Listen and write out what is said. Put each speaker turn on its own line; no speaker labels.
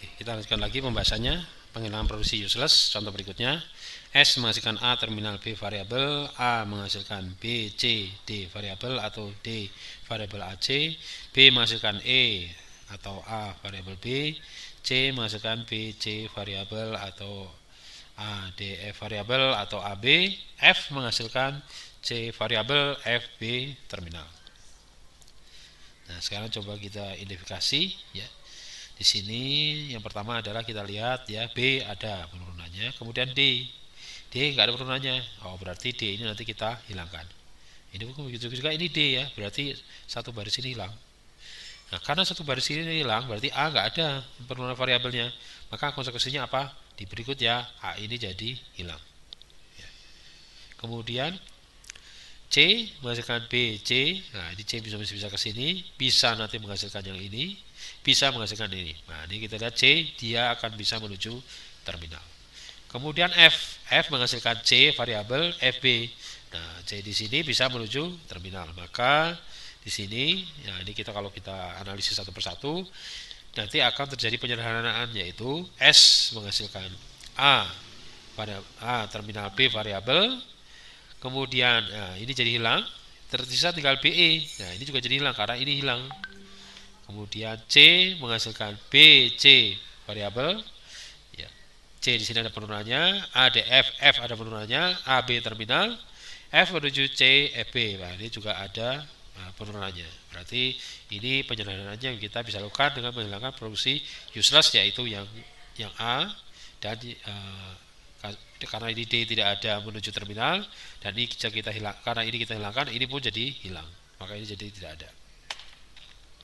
Oke, kita lanjutkan lagi pembahasannya penghilangan produksi useless. Contoh berikutnya, S menghasilkan A terminal B variabel, A menghasilkan B, C, D variabel atau D variabel AC, B menghasilkan E atau A variabel B, C menghasilkan B, C variabel atau A, D, F variabel atau AB, F menghasilkan C variabel, F, B terminal. Nah, sekarang coba kita identifikasi ya. Di sini yang pertama adalah kita lihat ya B ada penurunannya, kemudian D. D enggak ada penurunannya. Oh, berarti D ini nanti kita hilangkan. Ini begitu juga ini D ya, berarti satu baris ini hilang. Nah, karena satu baris ini hilang, berarti A enggak ada penurunan variabelnya. Maka konsekuensinya apa? Di berikut ya, A ini jadi hilang. Ya. Kemudian C menghasilkan B, C. Nah, ini C bisa bisa, bisa ke sini, bisa nanti menghasilkan yang ini, bisa menghasilkan ini. Nah, ini kita lihat C, dia akan bisa menuju terminal. Kemudian F, F menghasilkan C variabel FB. Nah, C di sini bisa menuju terminal. Maka di sini, nah ini kita kalau kita analisis satu persatu, nanti akan terjadi penyederhanaan yaitu S menghasilkan A pada A terminal B variabel kemudian nah, ini jadi hilang tersisa tinggal BE nah ya, ini juga jadi hilang karena ini hilang kemudian C menghasilkan BC variabel ya. C di sini ada penurunannya A D F ada penurunannya AB terminal F menuju C F e, nah, ini juga ada e, penurunannya berarti ini penyederhanaan yang kita bisa lakukan dengan menghilangkan produksi useless yaitu yang yang A dan uh, karena ini D tidak ada menuju terminal dan ini kita, kita hilang karena ini kita hilangkan ini pun jadi hilang maka ini jadi tidak ada